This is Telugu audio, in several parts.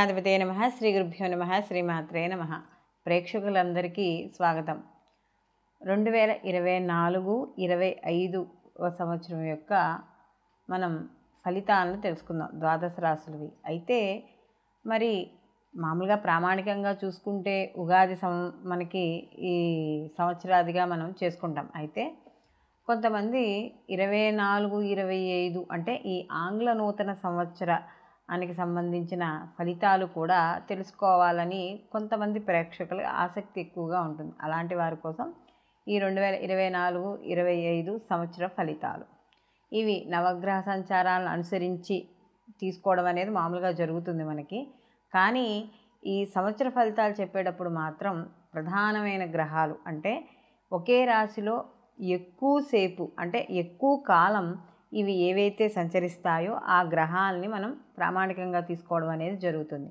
గణాధిపతి నమ శ్రీ గురుభ్యో నమ శ్రీమాత్రే నమ ప్రేక్షకులందరికీ స్వాగతం రెండు వేల ఇరవై నాలుగు ఇరవై ఐదు సంవత్సరం యొక్క మనం ఫలితాలను తెలుసుకుందాం ద్వాదశ రాశులవి అయితే మరి మామూలుగా ప్రామాణికంగా చూసుకుంటే ఉగాది సం మనకి ఈ సంవత్సరాదిగా మనం చేసుకుంటాం అయితే కొంతమంది ఇరవై నాలుగు ఇరవై ఐదు అంటే ఈ ఆంగ్ల నూతన సంవత్సర దానికి సంబంధించిన ఫలితాలు కూడా తెలుసుకోవాలని కొంతమంది ప్రేక్షకులు ఆసక్తి ఎక్కువగా ఉంటుంది అలాంటి వారి కోసం ఈ రెండు వేల ఇరవై నాలుగు ఇరవై ఐదు సంవత్సర ఫలితాలు ఇవి నవగ్రహ సంచారాలను అనుసరించి తీసుకోవడం అనేది మామూలుగా జరుగుతుంది మనకి కానీ ఈ సంవత్సర ఫలితాలు చెప్పేటప్పుడు మాత్రం ప్రధానమైన గ్రహాలు అంటే ఒకే రాశిలో ఎక్కువసేపు అంటే ఎక్కువ కాలం ఇవి ఏవైతే సంచరిస్తాయో ఆ గ్రహాలని మనం ప్రామాణికంగా తీసుకోవడం అనేది జరుగుతుంది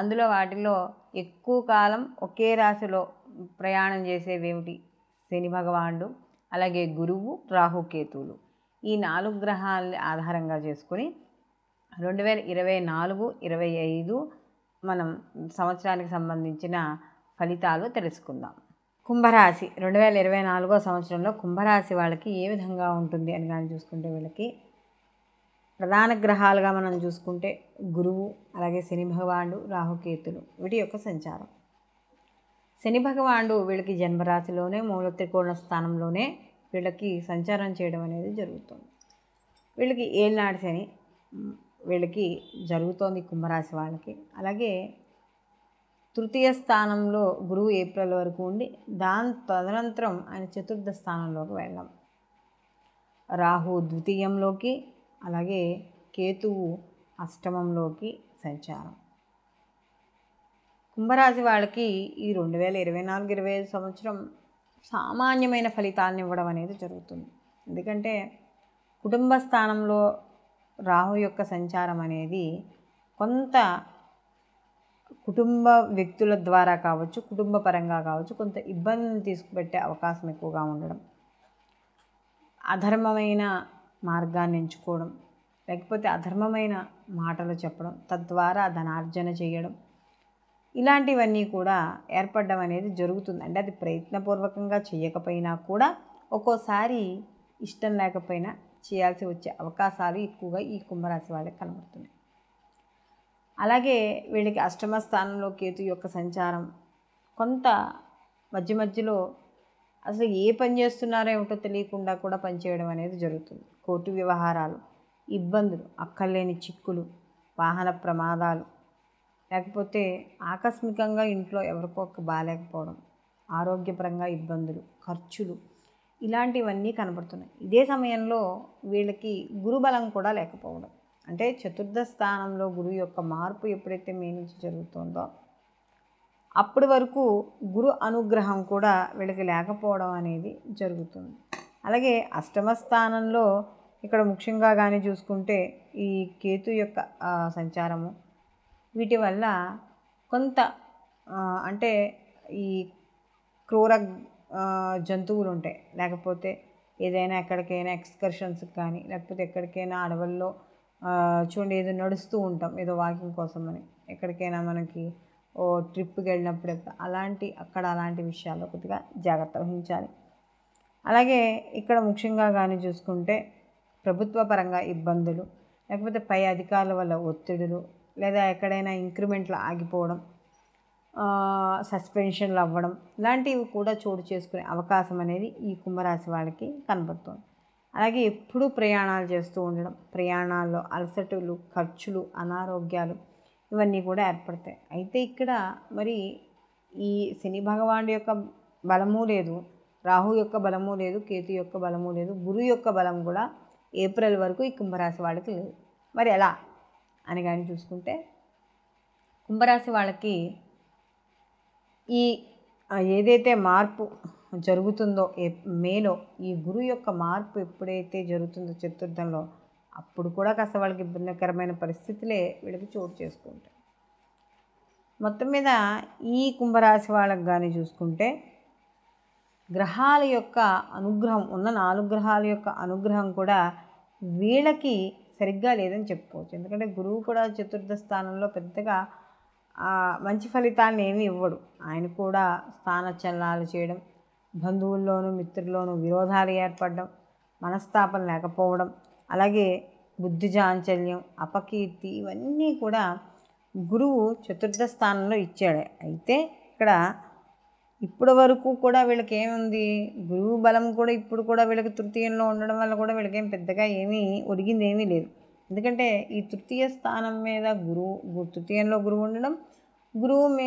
అందులో వాటిలో ఎక్కువ కాలం ఒకే రాశిలో ప్రయాణం చేసేవేమిటి శని భగవానుడు అలాగే గురువు రాహుకేతువులు ఈ నాలుగు గ్రహాలని ఆధారంగా చేసుకుని రెండు వేల ఇరవై నాలుగు ఇరవై ఐదు మనం సంవత్సరానికి సంబంధించిన ఫలితాలు తెలుసుకుందాం కుంభరాశి రెండు వేల ఇరవై నాలుగో సంవత్సరంలో కుంభరాశి వాళ్ళకి ఏ విధంగా ఉంటుంది అని కానీ చూసుకుంటే వీళ్ళకి ప్రధాన గ్రహాలుగా మనం చూసుకుంటే గురువు అలాగే శని భగవానుడు రాహుకేతులు వీటి యొక్క సంచారం శని భగవానుడు వీళ్ళకి జన్మరాశిలోనే మూల త్రికోణ స్థానంలోనే వీళ్ళకి సంచారం చేయడం అనేది జరుగుతుంది వీళ్ళకి ఏళ్ళనాడు శని వీళ్ళకి జరుగుతోంది కుంభరాశి వాళ్ళకి అలాగే తృతీయ స్థానంలో గురువు ఏప్రిల్ వరకు ఉండి దాని తదనంతరం ఆయన చతుర్థ స్థానంలోకి వెళ్ళాం రాహు ద్వితీయంలోకి అలాగే కేతువు అష్టమంలోకి సంచారం కుంభరాశి వాళ్ళకి ఈ రెండు వేల ఇరవై నాలుగు ఇరవై ఐదు సంవత్సరం సామాన్యమైన ఫలితాలను ఇవ్వడం అనేది జరుగుతుంది ఎందుకంటే కుటుంబ స్థానంలో రాహు యొక్క సంచారం అనేది కొంత కుటుంబ వ్యక్తుల ద్వారా కావచ్చు కుటుంబ పరంగా కావచ్చు కొంత ఇబ్బందిని తీసుకుపెట్టే అవకాశం ఎక్కువగా ఉండడం అధర్మమైన మార్గాన్ని ఎంచుకోవడం లేకపోతే అధర్మమైన మాటలు చెప్పడం తద్వారా ధనార్జన చేయడం ఇలాంటివన్నీ కూడా ఏర్పడడం అనేది జరుగుతుంది అంటే అది ప్రయత్నపూర్వకంగా చేయకపోయినా కూడా ఒక్కోసారి ఇష్టం లేకపోయినా చేయాల్సి వచ్చే అవకాశాలు ఎక్కువగా ఈ కుంభరాశి వాళ్ళకి కనబడుతున్నాయి అలాగే వీళ్ళకి అష్టమ స్థానంలో కేతు యొక్క సంచారం కొంత మధ్య మధ్యలో అసలు ఏ పని చేస్తున్నారో ఏమిటో తెలియకుండా కూడా పనిచేయడం అనేది జరుగుతుంది కోర్టు వ్యవహారాలు ఇబ్బందులు అక్కర్లేని చిక్కులు వాహన ప్రమాదాలు లేకపోతే ఆకస్మికంగా ఇంట్లో ఒక బాగాలేకపోవడం ఆరోగ్యపరంగా ఇబ్బందులు ఖర్చులు ఇలాంటివన్నీ కనబడుతున్నాయి ఇదే సమయంలో వీళ్ళకి గురుబలం కూడా లేకపోవడం అంటే చతుర్థ స్థానంలో గురువు యొక్క మార్పు ఎప్పుడైతే మీ నుంచి జరుగుతుందో అప్పటి వరకు గురు అనుగ్రహం కూడా వీళ్ళకి లేకపోవడం అనేది జరుగుతుంది అలాగే అష్టమ స్థానంలో ఇక్కడ ముఖ్యంగా కానీ చూసుకుంటే ఈ కేతు యొక్క సంచారము వీటి వల్ల కొంత అంటే ఈ క్రూర జంతువులు ఉంటాయి లేకపోతే ఏదైనా ఎక్కడికైనా ఎక్స్కర్షన్స్కి కానీ లేకపోతే ఎక్కడికైనా అడవుల్లో చూడండి ఏదో నడుస్తూ ఉంటాం ఏదో వాకింగ్ కోసం అని ఎక్కడికైనా మనకి ఓ ట్రిప్కి వెళ్ళినప్పుడు అలాంటి అక్కడ అలాంటి విషయాల్లో కొద్దిగా జాగ్రత్త వహించాలి అలాగే ఇక్కడ ముఖ్యంగా కానీ చూసుకుంటే ప్రభుత్వ పరంగా ఇబ్బందులు లేకపోతే పై అధికారుల వల్ల ఒత్తిడులు లేదా ఎక్కడైనా ఇంక్రిమెంట్లు ఆగిపోవడం సస్పెన్షన్లు అవ్వడం ఇలాంటివి కూడా చోటు చేసుకునే అవకాశం అనేది ఈ కుంభరాశి వాళ్ళకి కనబడుతుంది అలాగే ఎప్పుడూ ప్రయాణాలు చేస్తూ ఉండడం ప్రయాణాల్లో అలసటలు ఖర్చులు అనారోగ్యాలు ఇవన్నీ కూడా ఏర్పడతాయి అయితే ఇక్కడ మరి ఈ శని భగవానుడి యొక్క బలము లేదు రాహు యొక్క బలము లేదు కేతు యొక్క బలము లేదు గురువు యొక్క బలం కూడా ఏప్రిల్ వరకు ఈ కుంభరాశి వాళ్ళకి లేదు మరి ఎలా అని కానీ చూసుకుంటే కుంభరాశి వాళ్ళకి ఈ ఏదైతే మార్పు జరుగుతుందో మేలో ఈ గురువు యొక్క మార్పు ఎప్పుడైతే జరుగుతుందో చతుర్థంలో అప్పుడు కూడా కాస్త వాళ్ళకి ఇబ్బందికరమైన పరిస్థితులే వీళ్ళకి చోటు చేసుకుంటాయి మొత్తం మీద ఈ కుంభరాశి వాళ్ళకి కానీ చూసుకుంటే గ్రహాల యొక్క అనుగ్రహం ఉన్న నాలుగు గ్రహాల యొక్క అనుగ్రహం కూడా వీళ్ళకి సరిగ్గా లేదని చెప్పుకోవచ్చు ఎందుకంటే గురువు కూడా చతుర్థ స్థానంలో పెద్దగా మంచి ఫలితాలను ఏమి ఇవ్వడు ఆయన కూడా స్థాన చలనాలు చేయడం బంధువుల్లోనూ మిత్రుల్లోనూ విరోధాలు ఏర్పడడం మనస్తాపం లేకపోవడం అలాగే బుద్ధి చాంచల్యం అపకీర్తి ఇవన్నీ కూడా గురువు చతుర్థ స్థానంలో ఇచ్చాడు అయితే ఇక్కడ ఇప్పటి వరకు కూడా వీళ్ళకి ఏముంది గురువు బలం కూడా ఇప్పుడు కూడా వీళ్ళకి తృతీయంలో ఉండడం వల్ల కూడా వీళ్ళకేం పెద్దగా ఏమీ ఒరిగింది ఏమీ లేదు ఎందుకంటే ఈ తృతీయ స్థానం మీద గురువు తృతీయంలో గురువు ఉండడం గురువు మీ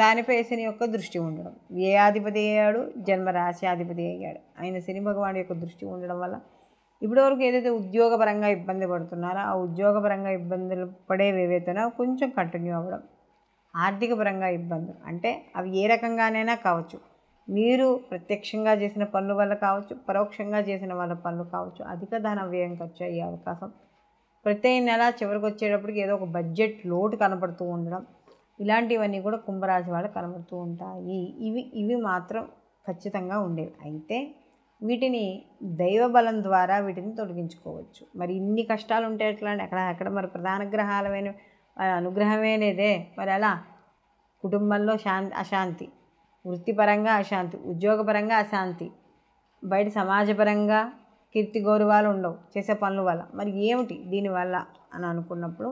దానిపై శని యొక్క దృష్టి ఉండడం ఏ ఆధిపతి అయ్యాడు జన్మరాశి ఆధిపతి అయ్యాడు ఆయన శని భగవాను యొక్క దృష్టి ఉండడం వల్ల ఇప్పటివరకు ఏదైతే ఉద్యోగపరంగా ఇబ్బంది పడుతున్నారో ఆ ఉద్యోగపరంగా ఇబ్బందులు పడేవి ఏవైతేనో కొంచెం కంటిన్యూ అవ్వడం ఆర్థికపరంగా ఇబ్బందులు అంటే అవి ఏ రకంగానైనా కావచ్చు మీరు ప్రత్యక్షంగా చేసిన పనుల వల్ల కావచ్చు పరోక్షంగా చేసిన వాళ్ళ పనులు కావచ్చు అధిక ధన వ్యయం ఖర్చు అయ్యే అవకాశం ప్రతి నెల చివరికి వచ్చేటప్పటికి ఏదో ఒక బడ్జెట్ లోటు కనపడుతూ ఉండడం ఇలాంటివన్నీ కూడా కుంభరాశి వాళ్ళు కనబడుతూ ఉంటాయి ఇవి ఇవి మాత్రం ఖచ్చితంగా ఉండేవి అయితే వీటిని దైవ బలం ద్వారా వీటిని తొలగించుకోవచ్చు మరి ఇన్ని కష్టాలు ఉంటే ఎట్లా ఎక్కడ ఎక్కడ మరి ప్రధాన గ్రహాలమైన అనుగ్రహమే లేదే మరి అలా కుటుంబంలో శాంతి అశాంతి వృత్తిపరంగా అశాంతి ఉద్యోగపరంగా అశాంతి బయట సమాజపరంగా కీర్తి గౌరవాలు ఉండవు చేసే పనుల వల్ల మరి ఏమిటి దీనివల్ల అని అనుకున్నప్పుడు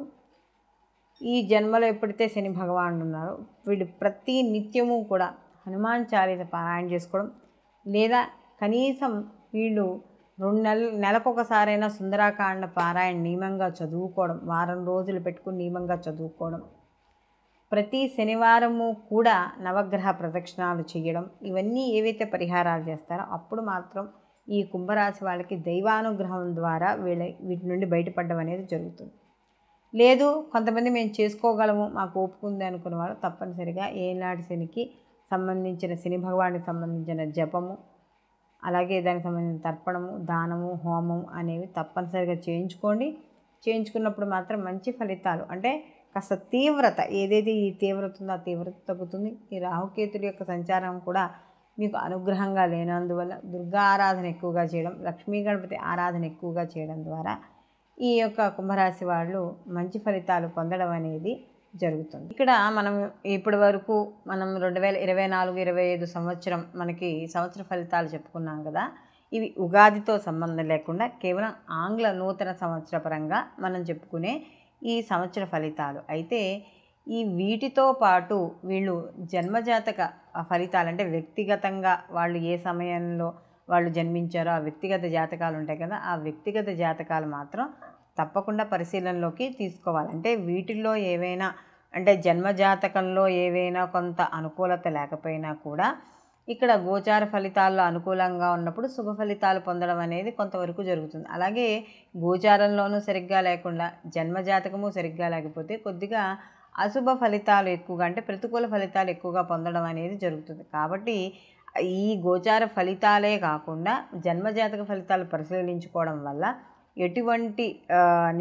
ఈ జన్మలో ఎప్పుడైతే శని భగవాను ఉన్నారో వీడు ప్రతి నిత్యము కూడా హనుమాన్ చాలీస పారాయణ చేసుకోవడం లేదా కనీసం వీళ్ళు రెండు నెలలు నెలకొకసారైనా సుందరాకాండ పారాయణ నియమంగా చదువుకోవడం వారం రోజులు పెట్టుకుని నియమంగా చదువుకోవడం ప్రతి శనివారము కూడా నవగ్రహ ప్రదక్షిణాలు చేయడం ఇవన్నీ ఏవైతే పరిహారాలు చేస్తారో అప్పుడు మాత్రం ఈ కుంభరాశి వాళ్ళకి దైవానుగ్రహం ద్వారా వీళ్ళ వీటి నుండి బయటపడడం అనేది జరుగుతుంది లేదు కొంతమంది మేము చేసుకోగలము మాకు ఒప్పుకుంది అనుకున్న వారు తప్పనిసరిగా ఏనాటి శనికి సంబంధించిన శని భగవానికి సంబంధించిన జపము అలాగే దానికి సంబంధించిన తర్పణము దానము హోమం అనేవి తప్పనిసరిగా చేయించుకోండి చేయించుకున్నప్పుడు మాత్రం మంచి ఫలితాలు అంటే కాస్త తీవ్రత ఏదైతే ఈ తీవ్రత ఉందో ఆ తీవ్రత తగ్గుతుంది ఈ రాహుకేతుడి యొక్క సంచారం కూడా మీకు అనుగ్రహంగా లేనందువల్ల దుర్గా ఆరాధన ఎక్కువగా చేయడం లక్ష్మీ గణపతి ఆరాధన ఎక్కువగా చేయడం ద్వారా ఈ యొక్క కుంభరాశి వాళ్ళు మంచి ఫలితాలు పొందడం అనేది జరుగుతుంది ఇక్కడ మనం ఇప్పటి వరకు మనం రెండు వేల ఇరవై నాలుగు ఇరవై ఐదు సంవత్సరం మనకి సంవత్సర ఫలితాలు చెప్పుకున్నాం కదా ఇవి ఉగాదితో సంబంధం లేకుండా కేవలం ఆంగ్ల నూతన సంవత్సర పరంగా మనం చెప్పుకునే ఈ సంవత్సర ఫలితాలు అయితే ఈ వీటితో పాటు వీళ్ళు జన్మజాతక ఫలితాలు అంటే వ్యక్తిగతంగా వాళ్ళు ఏ సమయంలో వాళ్ళు జన్మించారో ఆ వ్యక్తిగత జాతకాలు ఉంటాయి కదా ఆ వ్యక్తిగత జాతకాలు మాత్రం తప్పకుండా పరిశీలనలోకి తీసుకోవాలి అంటే వీటిల్లో ఏవైనా అంటే జన్మజాతకంలో ఏవైనా కొంత అనుకూలత లేకపోయినా కూడా ఇక్కడ గోచార ఫలితాల్లో అనుకూలంగా ఉన్నప్పుడు శుభ ఫలితాలు పొందడం అనేది కొంతవరకు జరుగుతుంది అలాగే గోచారంలోనూ సరిగ్గా లేకుండా జన్మజాతకము సరిగ్గా లేకపోతే కొద్దిగా అశుభ ఫలితాలు ఎక్కువగా అంటే ప్రతికూల ఫలితాలు ఎక్కువగా పొందడం అనేది జరుగుతుంది కాబట్టి ఈ గోచార ఫలితాలే కాకుండా జన్మజాతక ఫలితాలు పరిశీలించుకోవడం వల్ల ఎటువంటి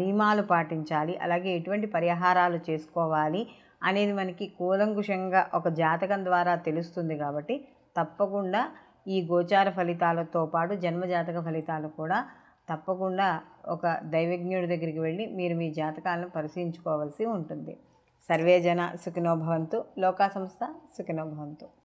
నియమాలు పాటించాలి అలాగే ఎటువంటి పరిహారాలు చేసుకోవాలి అనేది మనకి కూలంకుషంగా ఒక జాతకం ద్వారా తెలుస్తుంది కాబట్టి తప్పకుండా ఈ గోచార ఫలితాలతో పాటు జన్మజాతక ఫలితాలు కూడా తప్పకుండా ఒక దైవజ్ఞుడి దగ్గరికి వెళ్ళి మీరు మీ జాతకాలను పరిశీలించుకోవాల్సి ఉంటుంది సర్వేజన సుఖినోభవంతు లోకా సంస్థ సుఖినోభవంతు